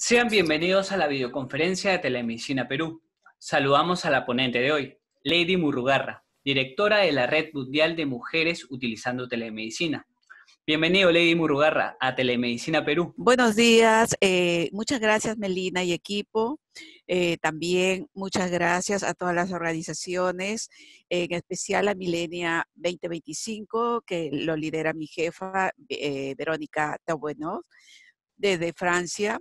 Sean bienvenidos a la videoconferencia de Telemedicina Perú. Saludamos a la ponente de hoy, Lady Murugarra, directora de la Red Mundial de Mujeres Utilizando Telemedicina. Bienvenido, Lady Murugarra, a Telemedicina Perú. Buenos días, eh, muchas gracias Melina y equipo. Eh, también muchas gracias a todas las organizaciones, en especial a Milenia 2025, que lo lidera mi jefa, eh, Verónica Taubueno, desde Francia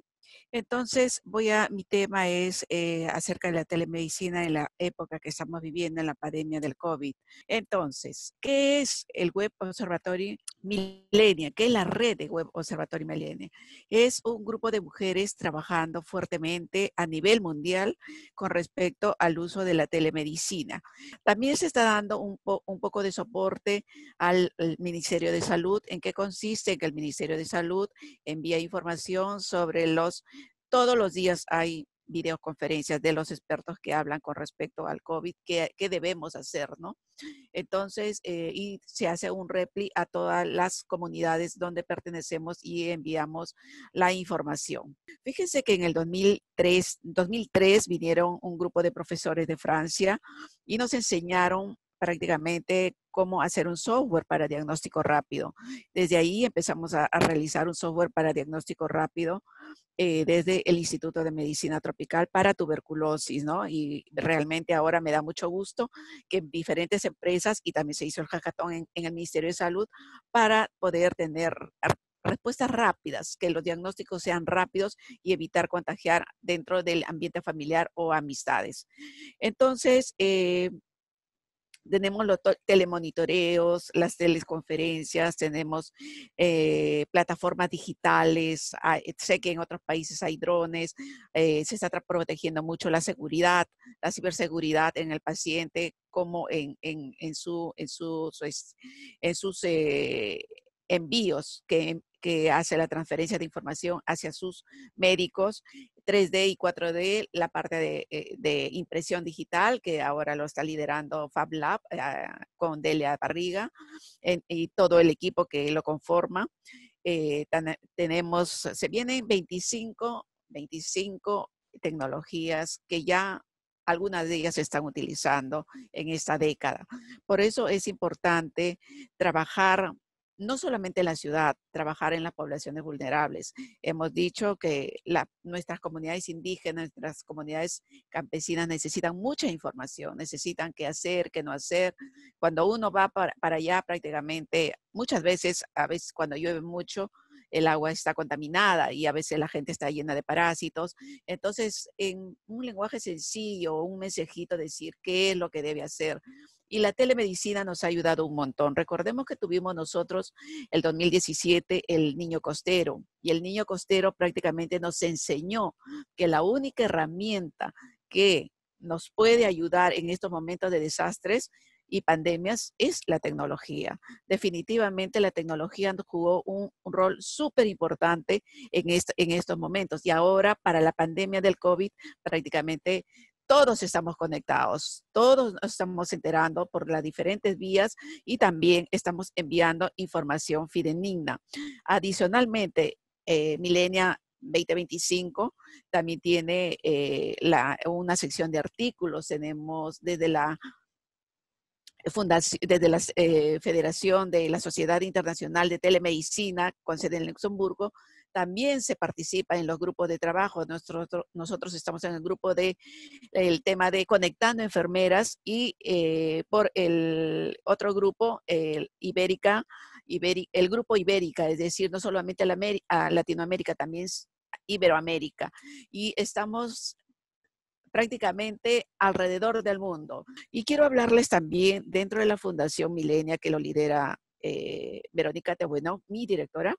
entonces, voy a, mi tema es eh, acerca de la telemedicina en la época que estamos viviendo, en la pandemia del COVID. Entonces, ¿qué es el Web Observatory Milenio? ¿Qué es la red de Web Observatory Milenio? Es un grupo de mujeres trabajando fuertemente a nivel mundial con respecto al uso de la telemedicina. También se está dando un, poco de soporte al, Ministerio de Salud. ¿En qué consiste? que el Ministerio de Salud envía información sobre los todos los días hay videoconferencias de los expertos que hablan con respecto al COVID, qué, debemos hacer, ¿no? Entonces, eh, y se hace un repli a todas las comunidades donde pertenecemos y enviamos la información. Fíjense que en el 2003, 2003 vinieron un grupo de profesores de Francia y nos enseñaron prácticamente cómo hacer un software para diagnóstico rápido. Desde ahí empezamos a, realizar un software para diagnóstico rápido eh, desde el Instituto de Medicina Tropical para tuberculosis, ¿no? Y realmente ahora me da mucho gusto que diferentes empresas y también se hizo el hackathon en, el Ministerio de Salud para poder tener respuestas rápidas, que los diagnósticos sean rápidos y evitar contagiar dentro del ambiente familiar o amistades. Entonces, eh, tenemos los telemonitoreos, las teleconferencias, tenemos eh, plataformas digitales, sé que en otros países hay drones, eh, se está protegiendo mucho la seguridad, la ciberseguridad en el paciente como en, su, en, en sus eh, envíos que, que hace la transferencia de información hacia sus médicos 3D y 4D, la parte eh, de, impresión digital, que ahora lo está liderando Fab Lab eh, con Delia Barriga y todo el equipo que lo conforma. Eh, tenemos, se vienen 25, 25 tecnologías que ya algunas de ellas se están utilizando en esta década. Por eso es importante trabajar no solamente en la ciudad, trabajar en las poblaciones vulnerables. Hemos dicho que nuestras comunidades indígenas, nuestras comunidades campesinas necesitan mucha información, necesitan qué hacer, qué no hacer. Cuando uno va para allá prácticamente, muchas veces, a veces cuando llueve mucho, el agua está contaminada y a veces la gente está llena de parásitos. Entonces, en un lenguaje sencillo, un mensajito, decir qué es lo que debe hacer. Y la telemedicina nos ha ayudado un montón. Recordemos que tuvimos nosotros el 2017 el niño costero y el niño costero prácticamente nos enseñó que la única herramienta que nos puede ayudar en estos momentos de desastres y pandemias es la tecnología. Definitivamente la tecnología jugó un rol súper importante en, estos momentos y ahora para la pandemia del COVID prácticamente todos estamos conectados, todos nos estamos enterando por las diferentes vías y también estamos enviando información fidenigna. Adicionalmente, eh, Milenia 2025 también tiene eh, una sección de artículos, tenemos desde la desde la eh, Federación de la Sociedad Internacional de Telemedicina, con sede en Luxemburgo, también se participa en los grupos de trabajo. Nosotros, estamos en el grupo de el tema de conectando enfermeras y eh, por el otro grupo, el Ibérica, el grupo Ibérica, es decir, no solamente Latinoamérica, también Iberoamérica. Y estamos prácticamente alrededor del mundo. Y quiero hablarles también dentro de la Fundación Milenia que lo lidera eh, Verónica Tebueno, mi directora,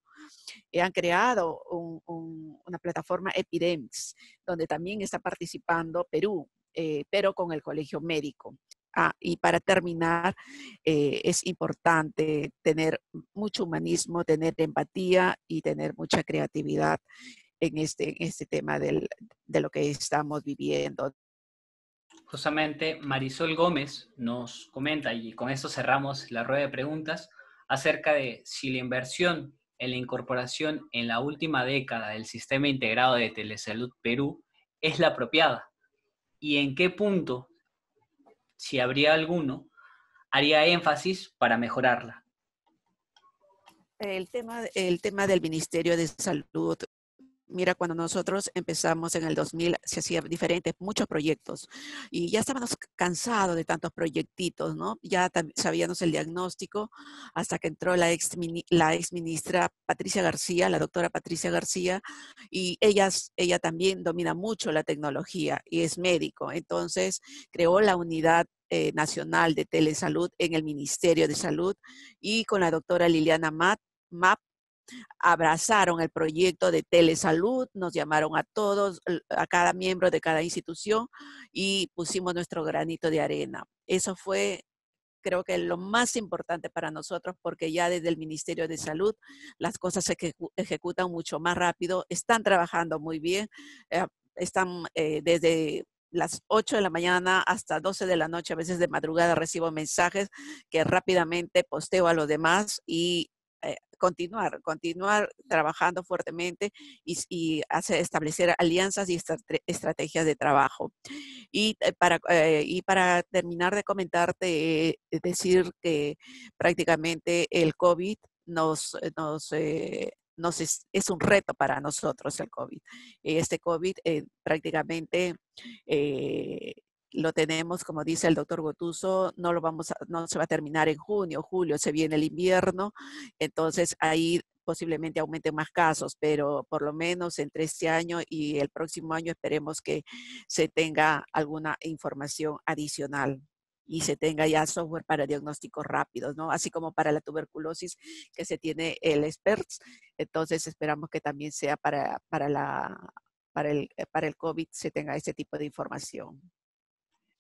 eh, han creado una plataforma Epidemics, donde también está participando Perú, eh, pero con el Colegio Médico. Ah, y para terminar, es importante tener mucho humanismo, tener empatía y tener mucha creatividad en este, en este tema del, de lo que estamos viviendo. Justamente Marisol Gómez nos comenta, y con esto cerramos la rueda de preguntas, acerca de si la inversión en la incorporación en la última década del sistema integrado de telesalud Perú es la apropiada y en qué punto, si habría alguno, haría énfasis para mejorarla. El tema, el tema del Ministerio de Salud Mira, cuando nosotros empezamos en el 2000, se hacían diferentes, muchos proyectos y ya estábamos cansados de tantos proyectitos, ¿no? Ya sabíamos el diagnóstico hasta que entró la ex, la ex ministra Patricia García, la doctora Patricia García, y ellas, ella también domina mucho la tecnología y es médico. Entonces, creó la unidad eh, nacional de telesalud en el Ministerio de Salud y con la doctora Liliana Matt, MAP, abrazaron el proyecto de telesalud, nos llamaron a todos, a cada miembro de cada institución y pusimos nuestro granito de arena. Eso fue creo que lo más importante para nosotros porque ya desde el Ministerio de Salud las cosas se ejecutan mucho más rápido, están trabajando muy bien, eh, están eh, desde las 8 de la mañana hasta 12 de la noche, a veces de madrugada recibo mensajes que rápidamente posteo a los demás y continuar, continuar trabajando fuertemente y, establecer alianzas y estrategias de trabajo. Eh, eh, y para, terminar de comentarte, eh, decir que prácticamente el COVID nos, nos es, un reto para nosotros el COVID. Este COVID prácticamente lo tenemos, como dice el doctor Gotuso, no lo vamos no se va a terminar en junio, julio, se viene el invierno, entonces ahí posiblemente aumente más casos, pero por lo menos entre este año y el próximo año esperemos que se tenga alguna información adicional y se tenga ya software para diagnósticos rápidos, ¿no? Así como para la tuberculosis que se tiene el experts, entonces esperamos que también sea para, para la para el, eh, para el COVID se tenga ese tipo de información.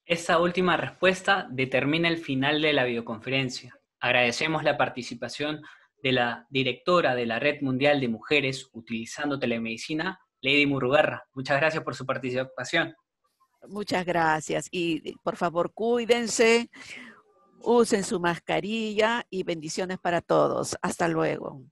Esta última respuesta determina el final de la videoconferencia. Agradecemos la participación de la directora de la Red Mundial de Mujeres Utilizando Telemedicina, Lady Murugarra. Muchas gracias por su participación. Muchas gracias y por favor cuídense, usen su mascarilla y bendiciones para todos. Hasta luego.